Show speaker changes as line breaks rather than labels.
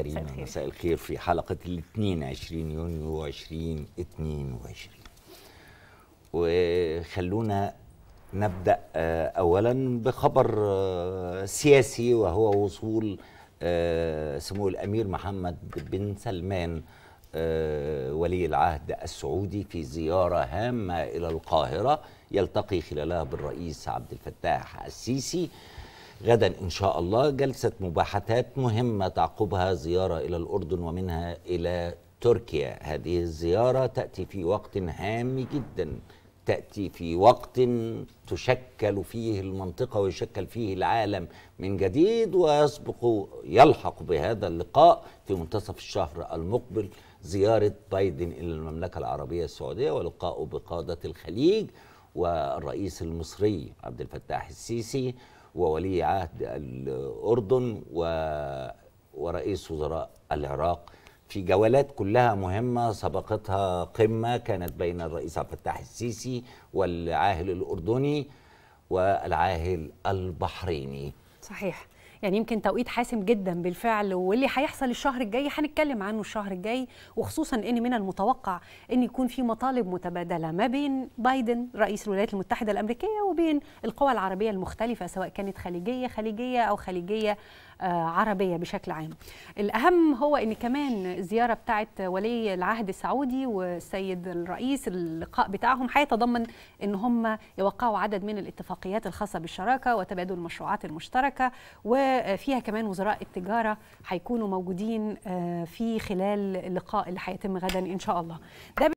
كريمة مساء الخير في حلقة الاثنين 20 يونيو 2022 وخلونا نبدأ آه، أولا بخبر آه، سياسي وهو وصول آه، سمو الأمير محمد بن سلمان ولي العهد السعودي في زيارة هامة إلى القاهرة يلتقي خلالها بالرئيس عبد الفتاح السيسي غدا إن شاء الله جلسة مباحثات مهمة تعقبها زيارة إلى الأردن ومنها إلى تركيا هذه الزيارة تأتي في وقت هام جدا تأتي في وقت تشكل فيه المنطقة ويشكل فيه العالم من جديد ويسبق يلحق بهذا اللقاء في منتصف الشهر المقبل زيارة بايدن إلى المملكة العربية السعودية ولقاء بقادة الخليج والرئيس المصري عبد الفتاح السيسي وولي عهد الأردن و... ورئيس وزراء العراق في جولات كلها مهمة سبقتها قمة كانت بين الرئيس عبد الفتاح السيسي والعاهل الأردني والعاهل البحريني
صحيح يعني يمكن توقيت حاسم جدا بالفعل واللي هيحصل الشهر الجاي هنتكلم عنه الشهر الجاي وخصوصا ان من المتوقع ان يكون في مطالب متبادله ما بين بايدن رئيس الولايات المتحده الامريكيه وبين القوى العربيه المختلفه سواء كانت خليجيه خليجيه او خليجيه آه، عربية بشكل عام الأهم هو أن كمان الزيارة بتاعت ولي العهد السعودي والسيد الرئيس اللقاء بتاعهم هيتضمن أن هم يوقعوا عدد من الاتفاقيات الخاصة بالشراكة وتبادل المشروعات المشتركة و وفيها آه، كمان وزراء التجاره هيكونوا موجودين آه، في خلال اللقاء اللي هيتم غدا ان شاء الله ده